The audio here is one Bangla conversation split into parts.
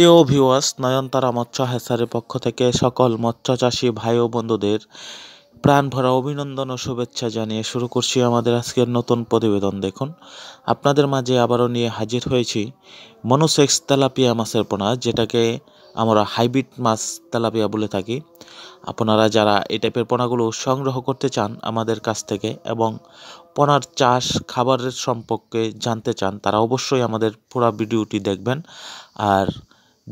প্রিয় ভিউয়ার্স নয়নতারা মৎস্য হেসারের পক্ষ থেকে সকল মৎস্য চাষী ভাই ও বন্ধুদের প্রাণ ভরা অভিনন্দন ও শুভেচ্ছা জানিয়ে শুরু করছি আমাদের আজকের নতুন প্রতিবেদন দেখুন আপনাদের মাঝে আবারও নিয়ে হাজির হয়েছি মনোসেক্স তেলাপিয়া মাছের পোনা যেটাকে আমরা হাইব্রিড মাছ তেলাপিয়া বলে থাকি আপনারা যারা এই টাইপের পোনাগুলো সংগ্রহ করতে চান আমাদের কাছ থেকে এবং পোনার চাষ খাবারের সম্পর্কে জানতে চান তারা অবশ্যই আমাদের পুরা ভিডিওটি দেখবেন আর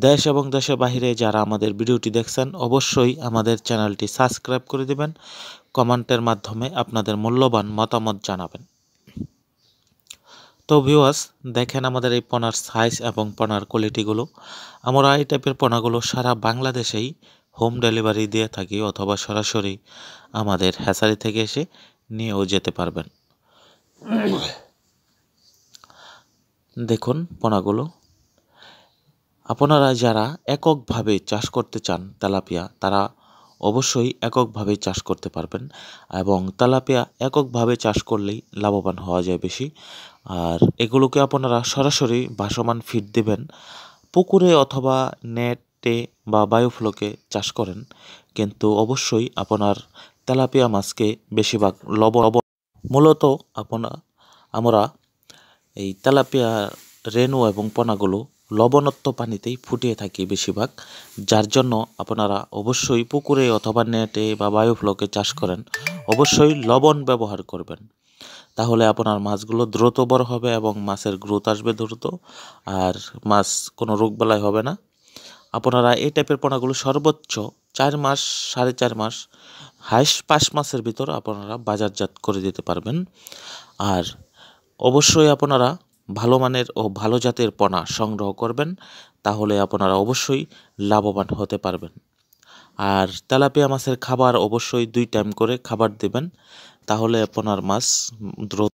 দেশ এবং দেশের বাহিরে যারা আমাদের ভিডিওটি দেখছেন অবশ্যই আমাদের চ্যানেলটি সাবস্ক্রাইব করে দেবেন কমেন্টের মাধ্যমে আপনাদের মূল্যবান মতামত জানাবেন তো ভিউয়ার্স দেখেন আমাদের এই পোনার সাইজ এবং পোনার কোয়ালিটিগুলো আমরা এই টাইপের পোনাগুলো সারা বাংলাদেশেই হোম ডেলিভারি দিয়ে থাকি অথবা সরাসরি আমাদের হ্যাসারি থেকে এসে নিয়েও যেতে পারবেন দেখুন পোনাগুলো আপনারা যারা এককভাবে চাষ করতে চান তেলাপিয়া তারা অবশ্যই এককভাবে চাষ করতে পারবেন এবং তেলাপিয়া এককভাবে চাষ করলেই লাভবান হওয়া যায় বেশি আর এগুলোকে আপনারা সরাসরি ভাসমান ফিড দেবেন পুকুরে অথবা নেটে বা বায়োফ্লোকে চাষ করেন কিন্তু অবশ্যই আপনার তেলাপিয়া মাছকে বেশিরভাগ লবণ মূলত আপনার আমরা এই তেলাপিয়া রেণু এবং পোনাগুলো লবণত্ব পানিতেই ফুটিয়ে থাকি বেশিরভাগ যার জন্য আপনারা অবশ্যই পুকুরে অথবা নেটে বা বায়োফ্লকে চাষ করেন অবশ্যই লবণ ব্যবহার করবেন তাহলে আপনার মাছগুলো দ্রুত বড় হবে এবং মাছের গ্রোথ আসবে দ্রুত আর মাছ কোনো রোগবেলায় হবে না আপনারা এই টাইপের পোনাগুলো সর্বোচ্চ চার মাস সাড়ে চার মাস হাইস পাঁচ মাসের ভিতর আপনারা বাজারজাত করে দিতে পারবেন আর অবশ্যই আপনারা ভালো মানের ও ভালো জাতের পোনা সংগ্রহ করবেন তাহলে আপনারা অবশ্যই লাভবান হতে পারবেন আর তেলাপিয়া মাছের খাবার অবশ্যই দুই টাইম করে খাবার দেবেন তাহলে আপনার মাছ দ্রুত